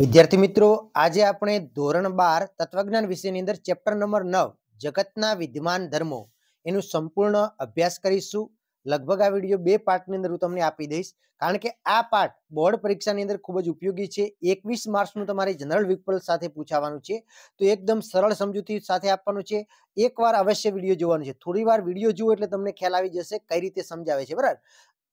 વિદ્યાર્થી મિત્રો આજે આપણે ધોરણ બાર તત્વજ્ઞાન વિષયની અંદર ચેપ્ટર નંબર નવ જગતના વિદ્યમાન ધર્મો એનું સંપૂર્ણ અભ્યાસ કરીશું લગભગ આ વિડીયો બે પાર્ટની અંદર હું તમને આપી દઈશ કારણ કે આ પાર્ટ બોર્ડ પરીક્ષાની અંદર ખૂબ જ ઉપયોગી છે એકવીસ માર્ક્સનું તમારે જનરલ વિકલ્પ સાથે પૂછાવાનું છે તો એકદમ સરળ સમજૂતી સાથે આપવાનું છે એકવાર અવશ્ય વિડીયો જોવાનું છે થોડી વાર વિડીયો જુઓ એટલે તમને ખ્યાલ આવી જશે કઈ રીતે સમજાવે છે બરાબર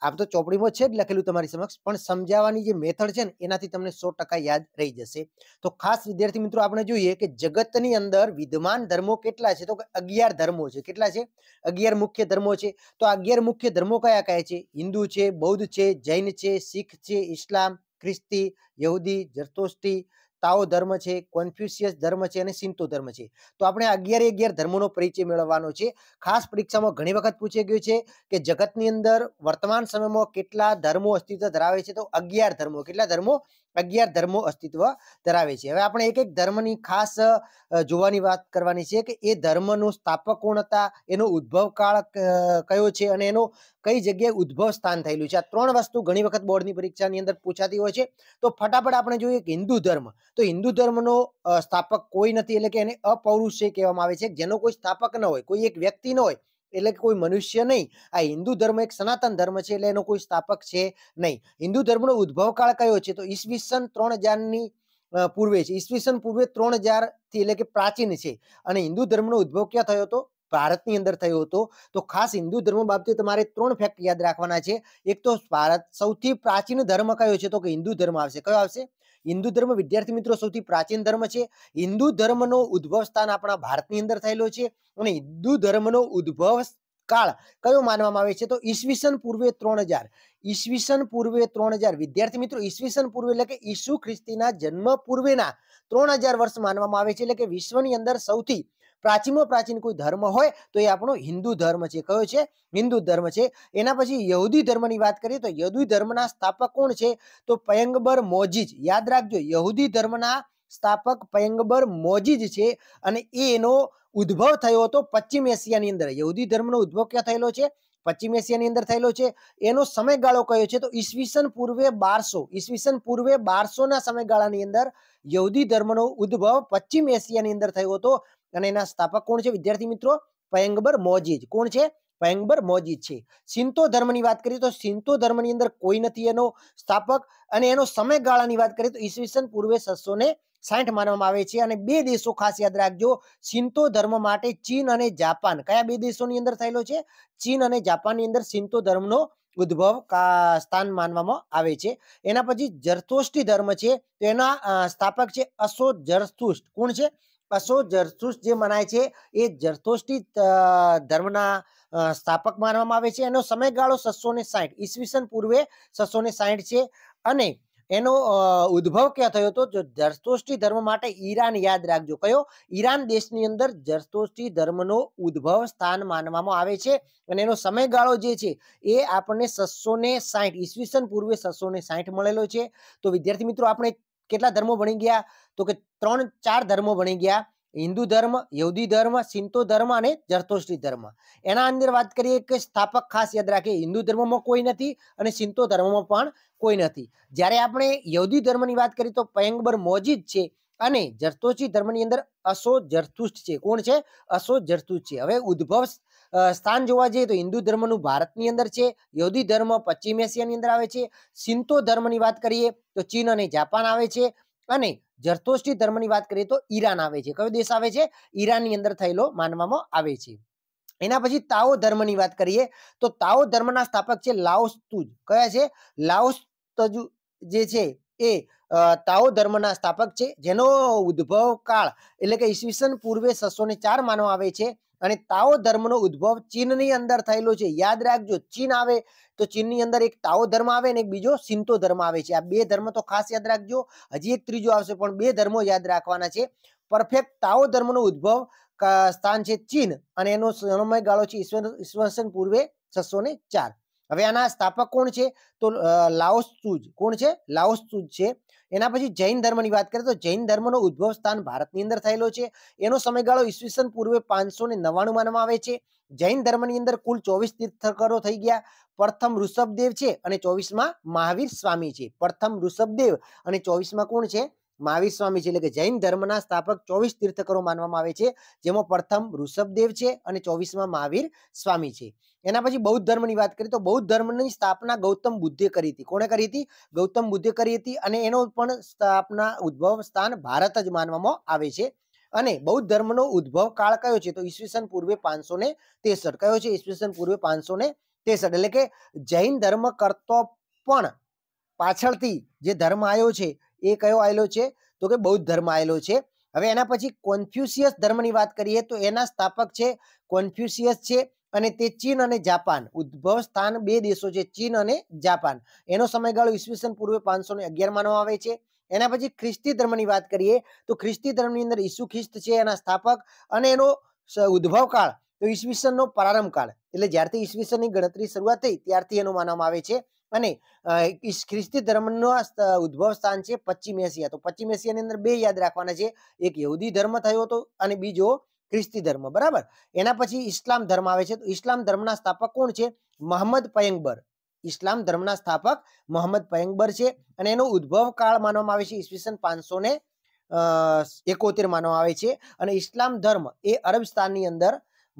આમ તો ચોપડીમાં છે જ લખેલું તમારી સમક્ષ પણ સમજાવવાની જે મેથડ છે ને એનાથી તમને સો યાદ રહી જશે તો ખાસ વિદ્યાર્થી મિત્રો આપણે જોઈએ કે જગતની અંદર વિદ્યમાન ધર્મો કેટલા છે તો અગિયાર ધર્મો છે કેટલા છે અગિયાર મુખ્ય ધર્મો છે તો અગિયાર મુખ્ય ધર્મો કયા કયા છે હિન્દુ છે બૌદ્ધ છે જૈન છે શીખ છે ઇસ્લામ ખ્રિસ્તી યહૂદી જરતોષ્ટી તાઓ ધર્મ છે કોન્ફ્યુશિયસ ધર્મ છે અને સિંતો ધર્મ છે તો આપણે અગિયાર અગિયાર ધર્મોનો પરિચય મેળવવાનો છે ખાસ પરીક્ષામાં ઘણી વખત પૂછી ગયું છે કે જગતની અંદર વર્તમાન સમયમાં કેટલા ધર્મો અસ્તિત્વ ધરાવે છે તો અગિયાર ધર્મો કેટલા ધર્મો અગિયાર ધર્મો અસ્તિત્વ ધરાવે છે હવે આપણે એક એક ધર્મની ખાસ જોવાની વાત કરવાની છે કે એ ધર્મનું સ્થાપક કોણ હતા એનો ઉદ્ભવ કાળ કયો છે અને એનો કઈ જગ્યાએ ઉદ્ભવ સ્થાન થયેલું છે આ ત્રણ વસ્તુ ઘણી વખત બોર્ડની પરીક્ષાની અંદર પૂછાતી હોય છે તો ફટાફટ આપણે જોઈએ કે હિન્દુ ધર્મ તો હિન્દુ ધર્મનો સ્થાપક કોઈ નથી એટલે કે એને અપૌરુષ કહેવામાં આવે છે જેનો કોઈ સ્થાપક ન હોય કોઈ એક વ્યક્તિ ન હોય એટલે કે કોઈ મનુષ્ય નહીં આ હિન્દુ ધર્મ એક સનાતન ધર્મ છે એટલે એનો કોઈ સ્થાપક છે નહીં હિન્દુ ધર્મનો ઉદ્ભવ કાળ કયો છે તો ઈસવીસન ત્રણ હજારની પૂર્વે છે ઈસવીસન પૂર્વે ત્રણ હજારથી એટલે કે પ્રાચીન છે અને હિન્દુ ધર્મનો ઉદ્ભવ ક્યાં થયો હતો ભારતની અંદર થયો હતો તો ખાસ હિન્દુ ધર્મ બાબતે તમારે ત્રણ ફેક્ટ યાદ રાખવાના છે એક તો ભારત સૌથી પ્રાચીન ધર્મ કયો છે તો કે હિન્દુ ધર્મ આવશે કયો આવશે હિન્દુ ધર્મ વિદ્યાર્થી મિત્રો સૌથી પ્રાચીન ધર્મ છે હિન્દુ ધર્મનો ઉદ્ભવ સ્થાન આપણા ભારતની અંદર થયેલો છે અને હિન્દુ ધર્મનો ઉદ્ભવ કાળ કયો માનવામાં આવે છે તો ઈસવીસન પૂર્વે ત્રણ હજાર ઈસવીસન પૂર્વે ત્રણ હજાર વિદ્યાર્થી મિત્રો ઈસવીસન પૂર્વે એટલે કે ઈસુ ખ્રિસ્તીના જન્મ પૂર્વેના ત્રણ હજાર વર્ષ માનવામાં આવે છે એટલે કે વિશ્વની અંદર સૌથી પ્રાચીમાં પ્રાચીન કોઈ ધર્મ હોય તો એ આપણો હિન્દુ ધર્મ છે કયો છે હિન્દુ ધર્મ છે એના પછી યહૂદી ધર્મની વાત કરીએ તો યહૂદી ધર્મના સ્થાપક કોણ છે તો પયંગબર મોજીજ યાદ રાખજો યહૂદી ધર્મના સ્થાપક પયંગબર મોજીજ છે અને એનો ઉદ્ભવ થયો હતો પશ્ચિમ એશિયાની અંદર યહૂદી ધર્મનો ઉદ્ભવ ક્યાં થયેલો છે પશ્ચિમ એશિયાની અંદર થયેલો છે એનો સમયગાળો કયો છે તો ઈસવીસન પૂર્વે બારસો ઈસવીસન પૂર્વે બારસો ના સમયગાળાની અંદર યહૂદી ધર્મનો ઉદ્ભવ પશ્ચિમ એશિયાની અંદર થયો હતો અને એના સ્થાપક કોણ છે વિદ્યાર્થી મિત્રો પયંગબર મોજીજ કોણ છે પયંગબર મોજીદ છે સિંતો ધર્મની વાત કરીએ તો સિંતો ધર્મની અંદર કોઈ નથી એનો સ્થાપક અને એનો સમયગાળાની વાત કરીએ તો ઈસવીસન પૂર્વે છસો સાઠ માનવામાં આવે છે અને બે દેશો ખાસ યાદ રાખજો સિંતો ધર્મ માટે ચીન અને જાપાન કયા બે દેશોની અંદર થયેલો છે ચીન અને જાપાનની અંદર સિંતો ધર્મનો ઉદ્ભવ સ્થાન માનવામાં આવે છે એના પછી જરથોષ્ટી ધર્મ છે તો એના સ્થાપક છે અશો જરથુષ્ટ કોણ છે અશો જરથુષ્ટ જે મનાય છે એ જરથોષ્ટી ધર્મના સ્થાપક માનવામાં આવે છે એનો સમયગાળો છસો ને સાહીઠ ઈસવીસન પૂર્વે છસો ને સાહીઠ છે અને એનો ઉદ્ભવ ક્યાં થયો હતો જરતોષ્ટી ધર્મ માટે ઈરાન યાદ રાખજો કયો ઈરાન દેશની અંદર જરતોષ્ટી ધર્મનો ઉદ્ભવ સ્થાન માનવામાં આવે છે અને એનો સમયગાળો જે છે એ આપણને છસો ને સાહીઠ ઈસવીસન પૂર્વે છસો ને સાહીઠ મળેલો છે તો વિદ્યાર્થી મિત્રો આપણે કેટલા ધર્મો ભણી ગયા તો કે ત્રણ ચાર ધર્મો ભણી ગયા હિન્દુ ધર્મ યહૂદી ધર્મ સિંતો ધર્મ અને જરતોષ્ટી ધર્મ એના અંદર વાત કરીએ કે સ્થાપક ખાસ યાદ રાખીએ હિન્દુ ધર્મમાં કોઈ નથી અને સિંતો ધર્મમાં પણ કોઈ નથી જ્યારે આપણે યહૂદી ધર્મની વાત કરીએ તો પયંગબર મોજીદ છે અને જરતોષ્ટી ધર્મની અંદર અસો જરતુષ્ટ છે કોણ છે અસો જરતુષ્ટ છે હવે ઉદ્ભવ સ્થાન જોવા જઈએ તો હિન્દુ ધર્મનું ભારતની અંદર છે યહૂદી ધર્મ પશ્ચિમ એશિયાની અંદર આવે છે સિંતો ધર્મની વાત કરીએ તો ચીન અને જાપાન આવે છે અને જરતોષ્ટી ધર્મની વાત કરીએ તો ઈરાન આવે છે કયો દેશ આવે છે ઈરાનની અંદર થયેલો માનવામાં આવે છે એના પછી તાઓ ધર્મની વાત કરીએ તો તાઓ ધર્મના સ્થાપક છે લાઓસ્તુજ કયા છે લાઓસ્તજુ જે છે એ તાઓ ધર્મના સ્થાપક છે જેનો ઉદ્ભવ કાળ એટલે કે ઈસવીસન પૂર્વે છસો ને ચાર માનવામાં આવે છે અને તાઓ ધર્મનો ઉદ્ભવ ચીનની અંદર થયેલો છે યાદ રાખજો ચીન આવે તો ચીનની અંદર એક તાઓ ધર્મ આવે ને એક બીજો સિંતો ધર્મ આવે છે આ બે ધર્મ તો ખાસ યાદ રાખજો હજી એક ત્રીજો આવશે પણ બે ધર્મો યાદ રાખવાના છે પરફેક્ટ તાઓ ધર્મનો ઉદ્ભવ સ્થાન છે ચીન અને એનો સમયગાળો છે ઈસવીસન પૂર્વે છસો ચાર હવે આના સ્થાપક કોણ છે તો લાઓસુજ કોણ છે લાઓસુજ છે એના પછી જૈન ધર્મની વાત કરીએ તો જૈન ધર્મનો ઉદ્ભવ સ્થાન ભારતની અંદર થયેલો છે એનો સમયગાળો ઈસવીસન પૂર્વે પાંચસો ને નવ્વાણું માનવામાં આવે છે જૈન ધર્મની અંદર કુલ ચોવીસ તીર્થકરો થઈ ગયા પ્રથમ ઋષભદેવ છે અને ચોવીસમાં મહાવીર સ્વામી છે પ્રથમ ઋષભદેવ અને ચોવીસમાં કોણ છે મહાવીર સ્વામી છે એટલે કે જૈન ધર્મના સ્થાપક ચોવીસ તીર્થકરો માનવામાં આવે છે જેમાં પ્રથમ ઋષભદેવ છે અને ચોવીસમાં મહાવીર સ્વામી છે એના પછી બૌદ્ધ ધર્મની વાત કરીએ તો બૌદ્ધ ધર્મની સ્થાપના ગૌતમ બુદ્ધે કરી હતી કોણે કરી હતી ગૌતમ બુદ્ધે કરી હતી અને એનો પણ સ્થાપના ઉદ્ભવ સ્થાન ભારત જ માનવામાં આવે છે અને બૌદ્ધ ધર્મનો ઉદ્ભવ કાળ કયો છે તો ઈસવીસન પૂર્વે પાંચસો ને તેસઠ કયો છે ઈસવીસન પૂર્વે પાંચસો ને તેસઠ એટલે કે જૈન ધર્મ કરતો પણ પાછળથી જે ધર્મ આવ્યો છે એ કયો આવેલો છે તો કે બૌદ્ધ ધર્મ આવેલો છે હવે એના પછી કોન્ફ્યુસિયસ ધર્મની વાત કરીએ તો એના સ્થાપક છે કોન્ફ્યુસિયસ છે અને તે ચીન અને જાપાન ઉદ્ભવ સ્થાન બે દેશો છે ચીન અને જાપાન એનો સમયગાળો ઈસવીસન પૂર્વે પાંચસો ને અગિયાર માનવામાં આવે છે એના પછી ખ્રિસ્તી ધર્મની વાત કરીએ તો ખ્રિસ્તી ધર્મની અંદર ઈસુ ખ્રિસ્ત છે એના સ્થાપક અને એનો ઉદ્ભવ કાળ તો ઈસવીસનનો પ્રારંભ કાળ એટલે જ્યારથી ઈસવીસનની ગણતરી શરૂઆત થઈ ત્યારથી એનું માનવામાં આવે છે અને ખ્રિસ્તી ધર્મનો ઉદ્ભવ સ્થાન છે પશ્ચિમ એશિયા તો પશ્ચિમ એશિયાની અંદર બે યાદ રાખવાના છે એક યહૂદી ધર્મ થયો હતો અને બીજો ખ્રિસ્તી ધર્મ બરાબર એના પછી ઇસ્લામ ધર્મ આવે છે તો ઇસ્લામ ધર્મના સ્થાપક કોણ છે મહમ્મદ પયંગબર ઇસ્લામ ધર્મના સ્થાપક મોહમ્મદ પયંગબર છે અને એનો ઉદ્ભવ કાળ માનવામાં આવે છે ઈસવીસન પાંચસો ને એકોતેર માનવામાં આવે છે અને ઇસ્લામ ધર્મ એ અરબ સ્થાનની અંદર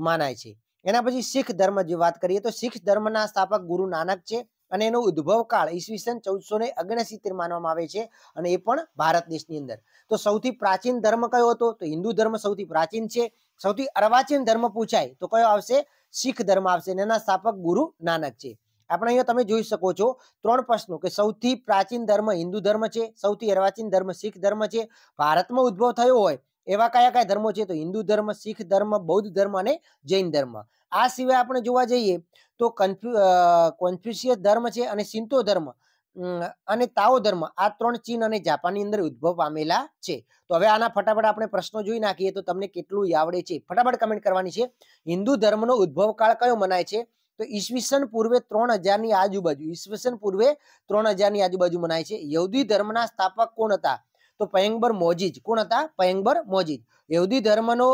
માનાય છે એના પછી શીખ ધર્મ જે વાત કરીએ તો શીખ ધર્મના સ્થાપક ગુરુ નાનક છે અને એનો ઉદ્ભવ કાળ ઈસવીસન ચૌદસો ને અગણસિત્તેર માનવામાં આવે છે અને એ પણ ભારત દેશની અંદર તો સૌથી પ્રાચીન ધર્મ કયો હતો તો હિન્દુ ધર્મ સૌથી પ્રાચીન છે સૌથી અર્વાચીન ધર્મ પૂછાય તો કયો આવશે શીખ ધર્મ આવશે અને એના સ્થાપક ગુરુ નાનક છે આપણે અહીંયા તમે જોઈ શકો છો ત્રણ પ્રશ્નો કે સૌથી પ્રાચીન ધર્મ હિન્દુ ધર્મ છે સૌથી અર્વાચીન ધર્મ શીખ ધર્મ છે ભારતમાં ઉદ્ભવ થયો હોય એવા કયા કયા ધર્મો છે તો હિન્દુ ધર્મ શીખ ધર્મ બૌદ્ધ ધર્મ અને જૈન ધર્મ આ સિવાય આપણે જોવા જઈએ તો કન્ફ્યુ કોન્ફ્યુશિયસ ધર્મ છે અને સિંતો ધર્મ અને તાઓ ધર્મ આ ત્રણ ચીન અને જાપાનની અંદર ઉદ્ભવ પામેલા છે તો હવે આના ફટાફટ આપણે પ્રશ્નો જોઈ નાખીએ તો તમને કેટલું આવડે છે ફટાફટ કમેન્ટ કરવાની છે હિન્દુ ધર્મનો ઉદ્ભવ કાળ કયો મનાય છે તો ઈસવીસન પૂર્વે ત્રણ હજારની આજુબાજુ ઈસવીસન પૂર્વે ત્રણ હજારની આજુબાજુ મનાય છે યહૂદી ધર્મના સ્થાપક કોણ હતા તો પયંબર મોજીજ કોણ હતા પયંબર મોજીજ યહૂદી ધર્મનો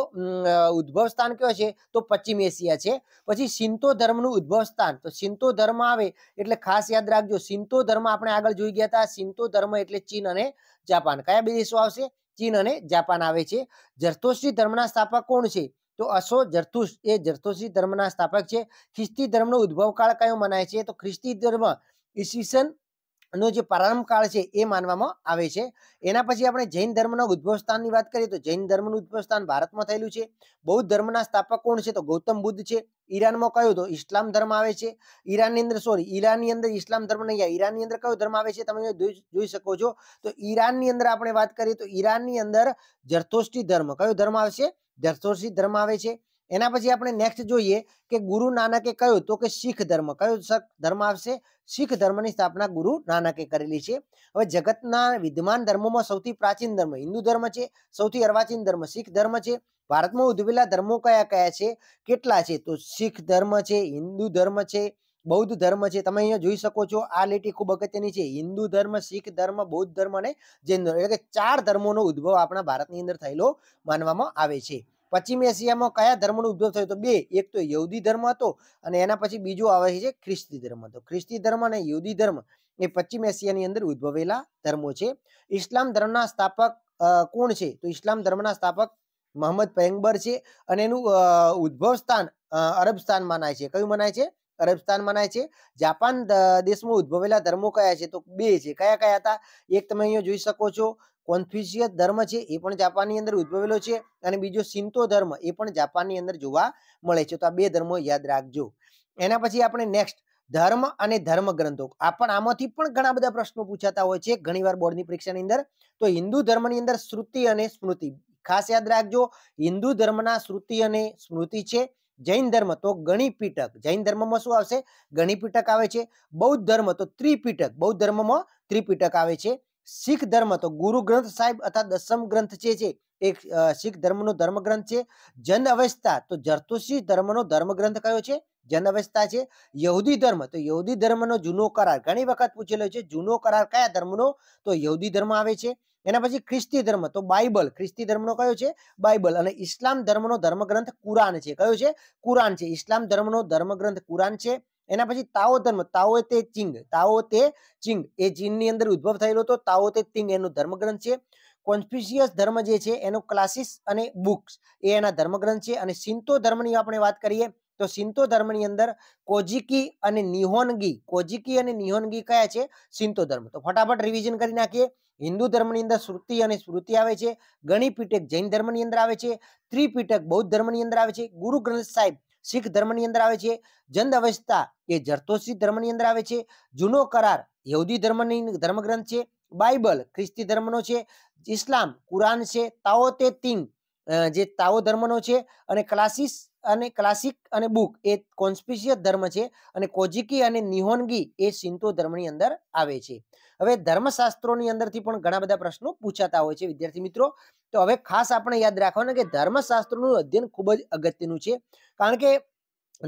ઉદ્ભવ સ્થાન કયો છે તો પશ્ચિમ એશિયા છે પછી સિંતો ધર્મનું ઉદ્ભવ સ્થાન તો સિંતો ધર્મ આવે એટલે ખાસ યાદ રાખજો સિંતો ધર્મ આપણે આગળ જોઈ ગયા હતા સિંતો ધર્મ એટલે ચીન અને જાપાન કયા બે દેશો આવશે ચીન અને જાપાન આવે છે જર્થોશ્રી ધર્મના સ્થાપક કોણ છે તો અશો જર્થુસ એ જર્થોશ્રી ધર્મના સ્થાપક છે ખ્રિસ્તી ધર્મનો ઉદ્ભવ કાળ કયો મનાય છે તો ખ્રિસ્તી ધર્મ ઈસવીસન નો જે પ્રારંભ કાળ છે એ માનવામાં આવે છે એના પછી આપણે જૈન ધર્મના ઉદ્ભવસ્થાનની વાત કરીએ તો જૈન ધર્મનું ઉદ્ભવસ્થાન ભારતમાં થયેલું છે બૌદ્ધ ધર્મના સ્થાપક કોણ છે તો ગૌતમ બુદ્ધ છે ઈરાનમાં કયો તો ઇસ્લામ ધર્મ આવે છે ઈરાનની અંદર સોરી ઈરાનની અંદર ઇસ્લામ ધર્મ નહીં આવે ઈરાનની અંદર કયો ધર્મ આવે છે તમે જોઈ શકો છો તો ઈરાનની અંદર આપણે વાત કરીએ તો ઈરાનની અંદર જર્થોષ્ટી ધર્મ કયો ધર્મ આવશે જર્થોષ્ટી ધર્મ આવે છે એના પછી આપણે નેક્સ્ટ જોઈએ કે ગુરુ નાનકે કહ્યું તો કે શીખ ધર્મ કયો ધર્મ આવશે શીખ ધર્મની સ્થાપના ગુરુ નાનકે કરેલી છે હવે જગતના વિદ્યમાન ધર્મોમાં સૌથી પ્રાચીન ધર્મ હિન્દુ ધર્મ છે સૌથી અર્વાચીન ધર્મ શીખ ધર્મ છે ભારતમાં ઉદ્ભવેલા ધર્મો કયા કયા છે કેટલા છે તો શીખ ધર્મ છે હિન્દુ ધર્મ છે બૌદ્ધ ધર્મ છે તમે અહીંયા જોઈ શકો છો આ લીટી ખૂબ અગત્યની છે હિન્દુ ધર્મ શીખ ધર્મ બૌદ્ધ ધર્મ અને જૈન ધર્મ એટલે કે ચાર ધર્મોનો ઉદ્ભવ આપણા ભારતની અંદર થયેલો માનવામાં આવે છે પશ્ચિમ એશિયામાં કયા ધર્મનો ઉદ્ભવ થયો તો બે એક તો યહૂદી ધર્મ હતો અને એના પછી બીજો આવે છે ખ્રિસ્તી ધર્મ હતો ખ્રિસ્તી ધર્મ અને યહૂદી ધર્મ એ પશ્ચિમ એશિયાની અંદર ઉદ્ભવેલા ધર્મો છે ઇસ્લામ ધર્મના સ્થાપક કોણ છે તો ઇસ્લામ ધર્મના સ્થાપક મોહમ્મદ પયંગબર છે અને એનું ઉદ્ભવ સ્થાન અરબ સ્થાન મનાય છે કયું મનાય છે અરબ મનાય છે જાપાન દેશમાં ઉદ્ભવેલા ધર્મો કયા છે તો બે છે કયા કયા હતા એક તમે અહીંયા જોઈ શકો છો કોન્ફ્યુશિયસ ધર્મ છે એ પણ જાપાનની અંદર ઉદ્ભવેલો છે અને બીજો સિંતો ધર્મ એ પણ જાપાનની અંદર જોવા મળે છે તો આ બે ધર્મો યાદ રાખજો એના પછી આપણે નેક્સ્ટ ધર્મ અને ધર્મ ગ્રંથો આ પણ આમાંથી પણ ઘણા બધા પ્રશ્નો પૂછાતા હોય છે ઘણીવાર બોર્ડની પરીક્ષાની અંદર તો હિન્દુ ધર્મની અંદર શ્રુતિ અને સ્મૃતિ ખાસ યાદ રાખજો હિન્દુ ધર્મના શ્રુતિ અને સ્મૃતિ છે જૈન ધર્મ તો ગણિપીટક જૈન ધર્મમાં શું આવશે ગણિપીટક આવે છે બૌદ્ધ ધર્મ તો ત્રિપીટક બૌદ્ધ ધર્મમાં ત્રિપીટક આવે છે શીખ ધર્મ તો ગુરુ ગ્રંથ સાહેબ અથવા દસમ ગ્રંથ જે છે એક શીખ ધર્મનો ધર્મગ્રંથ છે જન અવસ્થા તો જરતુષી ધર્મનો ધર્મગ્રંથ કયો છે જન અવસ્થા છે યહૂદી ધર્મ તો યહૂદી ધર્મનો જૂનો કરાર ઘણી વખત પૂછેલો છે જૂનો કરાર કયા ધર્મનો તો યહૂદી ધર્મ આવે છે એના પછી ખ્રિસ્તી ધર્મ તો બાઇબલ ખ્રિસ્તી ધર્મનો કયો છે બાઇબલ અને ઇસ્લામ ધર્મનો ધર્મગ્રંથ કુરાન છે કયો છે કુરાન છે ઇસ્લામ ધર્મનો ધર્મગ્રંથ કુરાન છે એના પછી તાઓ ધર્મ તાઓ તે ચિંગ તાઓ તે ચિંગ એ ચીનની અંદર ઉદ્ભવ થયેલો હતો તાઓ તે તિંગ એનો ધર્મગ્રંથ છે કોન્ફ્યુશિયસ ધર્મ જે છે એનો ક્લાસિસ અને બુક્સ એ એના ધર્મગ્રંથ છે અને સિંતો ધર્મની આપણે વાત કરીએ તો સિંતો ધર્મની અંદર કોજિકી અને નિહોનગી કોજીકી અને નિહોનગી કયા છે સિંતો ધર્મ તો ફટાફટ રિવિઝન કરી નાખીએ હિન્દુ ધર્મની અંદર શ્રુતિ અને સ્મૃતિ આવે છે ગણિપીટક જૈન ધર્મની અંદર આવે છે ત્રિપીટક બૌદ્ધ ધર્મની અંદર આવે છે ગુરુ ગ્રંથ સાહેબ શીખ ધર્મની અંદર આવે છે જંદ અવસ્થા એ જરતોસી ધર્મની અંદર આવે છે જૂનો કરાર યહૂદી ધર્મની ધર્મગ્રંથ છે બાઇબલ ખ્રિસ્તી ધર્મનો છે ઇસ્લામ કુરાન છે તાઓ તે તિંગ જે તાઓ ધર્મનો છે અને ક્લાસિસ અને ક્લાસિક અને બુક એ કોન્સ્પિશિયસ ધર્મ છે અને કોજિકી અને નિહોનગી એ સિંતો ધર્મની અંદર આવે છે હવે ધર્મશાસ્ત્રોની અંદરથી પણ ઘણા બધા પ્રશ્નો પૂછાતા હોય છે વિદ્યાર્થી મિત્રો તો હવે ખાસ આપણે યાદ રાખવાના કે ધર્મશાસ્ત્રનું અધ્યયન ખૂબ જ અગત્યનું છે કારણ કે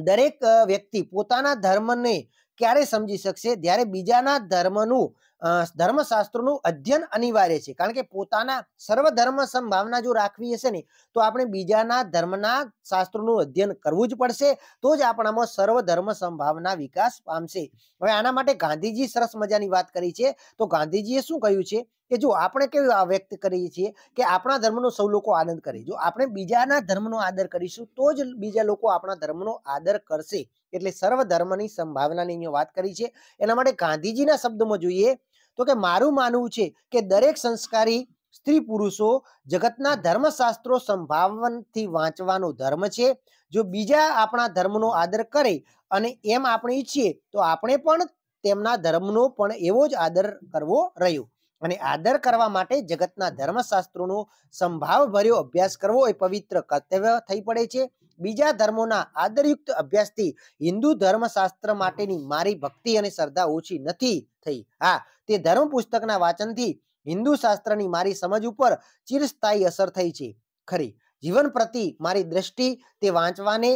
દરેક વ્યક્તિ પોતાના ધર્મને ક્યારે સમજી શકશે જ્યારે બીજાના ધર્મનું ધર્મશાસ્ત્રોનું અધ્યયન અનિવાર્ય છે કારણ કે પોતાના સર્વધર્મ સંભાવના જો રાખવી હશે ને તો આપણે બીજાના ધર્મના શાસ્ત્રોનું અધ્યયન કરવું જ પડશે તો જ આપણામાં સર્વધર્મ સંભાવના વિકાસ પામશે હવે આના માટે ગાંધીજી સરસ મજાની વાત કરી છે તો ગાંધીજીએ શું કહ્યું છે કે જો આપણે કેવી વ્યક્ત કરીએ છીએ કે આપણા ધર્મનો સૌ લોકો આનંદ કરે જો આપણે બીજાના ધર્મનો આદર કરીશું તો જ બીજા લોકો આપણા ધર્મનો આદર કરશે એટલે સર્વ ધર્મની સંભાવનાની વાત કરી છે એના માટે ગાંધીજીના શબ્દોમાં જોઈએ તો કે મારું માનવું છે કે દરેક સંસ્કારી સ્ત્રી પુરુષો જગતના ધર્મશાસ્ત્રો સંભાવનથી વાંચવાનો ધર્મ છે જો બીજા આપણા ધર્મનો આદર કરે અને એમ આપણે ઈચ્છીએ તો આપણે પણ તેમના ધર્મનો પણ એવો જ આદર કરવો રહ્યો અને આદર કરવા માટે જગતના ધર્મશાસ્ત્રોનો સંભાવભર્યો અભ્યાસ કરવો એ પવિત્ર કર્તવ્ય થઈ પડે છે બીજા ધર્મોના આદરયુક્ત અભ્યાસથી હિન્દુ ધર્મશાસ્ત્ર માટેની મારી ભક્તિ અને શ્રદ્ધા ઓછી નથી થઈ હા તે ધર્મ પુસ્તકના વાંચનથી હિન્દુ શાસ્ત્રની મારી સમજ ઉપર ચિરસ્થાયી અસર થઈ છે ખરી જીવન પ્રતિ મારી દ્રષ્ટિ તે વાંચવાને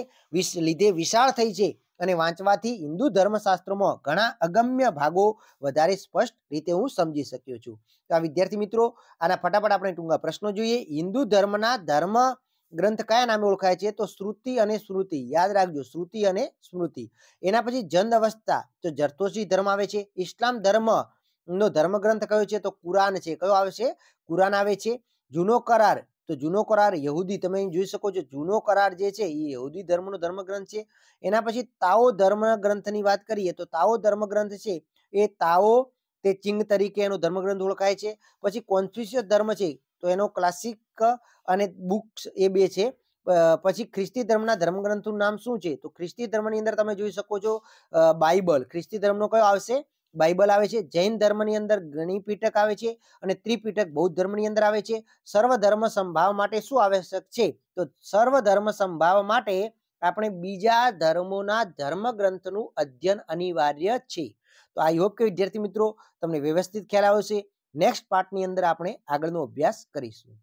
લીધે વિશાળ થઈ છે અને વાંચવાથી હિન્દુ ધર્મશાસ્ત્રોમાં ઘણા અગમ્ય ભાગો વધારે સ્પષ્ટ રીતે હું સમજી શક્યો છું તો આ વિદ્યાર્થી મિત્રો આના ફટાફટ આપણે ટૂંકા પ્રશ્નો જોઈએ હિન્દુ ધર્મના ધર્મ ગ્રંથ કયા નામે ઓળખાય છે તો શ્રુતિ અને સ્મૃતિ યાદ રાખજો શ્રુતિ અને સ્મૃતિ એના પછી જંદ અવસ્થા તો જરતોશી ધર્મ આવે છે ઇસ્લામ ધર્મ નો ધર્મગ્રંથ કયો છે તો કુરાન છે કયો આવે છે કુરાન આવે છે જૂનો કરાર તો જૂનો કરાર યહૂદી તમે અહીં જોઈ શકો છો જૂનો કરાર જે છે એ યહૂદી ધર્મનો ધર્મગ્રંથ છે એના પછી તાઓ ધર્મ ગ્રંથની વાત કરીએ તો તાઓ ધર્મગ્રંથ છે એ તાઓ તે ચિંગ તરીકે એનો ધર્મગ્રંથ ઓળખાય છે પછી કોન્ફ્યુશિયસ ધર્મ છે તો એનો ક્લાસિક અને બુક્સ એ બે છે પછી ખ્રિસ્તી ધર્મના ધર્મગ્રંથનું નામ શું છે તો ખ્રિસ્તી ધર્મની અંદર તમે જોઈ શકો છો બાઇબલ ખ્રિસ્તી ધર્મનો કયો આવશે બાઇબલ આવે છે જૈન ધર્મની અંદર ગણિપીટક આવે છે અને ત્રિપીટક બૌદ્ધ ધર્મની અંદર આવે છે સર્વ ધર્મ સંભાવ માટે શું આવશ્યક છે તો સર્વ ધર્મ સંભાવ માટે આપણે બીજા ધર્મોના ધર્મગ્રંથનું અધ્યયન અનિવાર્ય છે તો આઈ હોપ કે વિદ્યાર્થી મિત્રો તમને વ્યવસ્થિત ખ્યાલ આવશે નેક્સ્ટ પાર્ટની અંદર આપણે આગળનો અભ્યાસ કરીશું